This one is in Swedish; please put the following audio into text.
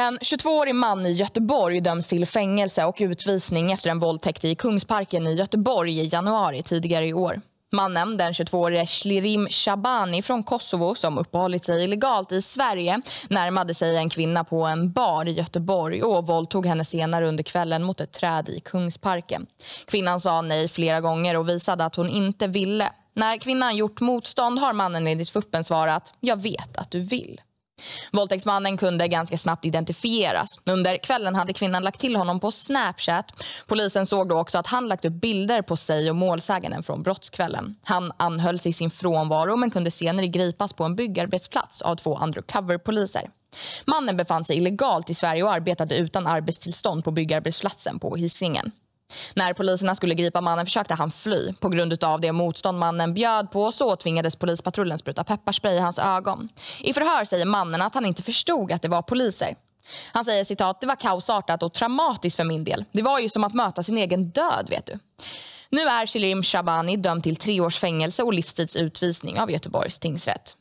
En 22-årig man i Göteborg döms till fängelse och utvisning efter en våldtäkt i Kungsparken i Göteborg i januari tidigare i år. Mannen, den 22-årige Shlirim Shabani från Kosovo som uppehållit sig illegalt i Sverige närmade sig en kvinna på en bar i Göteborg och våldtog henne senare under kvällen mot ett träd i Kungsparken. Kvinnan sa nej flera gånger och visade att hon inte ville. När kvinnan gjort motstånd har mannen enligt fuppen svarat “Jag vet att du vill”. Våldtäktsmannen kunde ganska snabbt identifieras. Under kvällen hade kvinnan lagt till honom på Snapchat. Polisen såg då också att han lagt upp bilder på sig och målsäganden från brottskvällen. Han anhölls i sin frånvaro men kunde senare gripas på en byggarbetsplats av två undercoverpoliser. Mannen befann sig illegalt i Sverige och arbetade utan arbetstillstånd på byggarbetsplatsen på Hisingen. När poliserna skulle gripa mannen försökte han fly. På grund av det motstånd mannen bjöd på så tvingades polispatrullen spruta pepparspray i hans ögon. I förhör säger mannen att han inte förstod att det var poliser. Han säger citat, det var kaosartat och traumatiskt för min del. Det var ju som att möta sin egen död, vet du. Nu är Shirim Shabani dömd till tre års fängelse och livstidsutvisning av Göteborgs tingsrätt.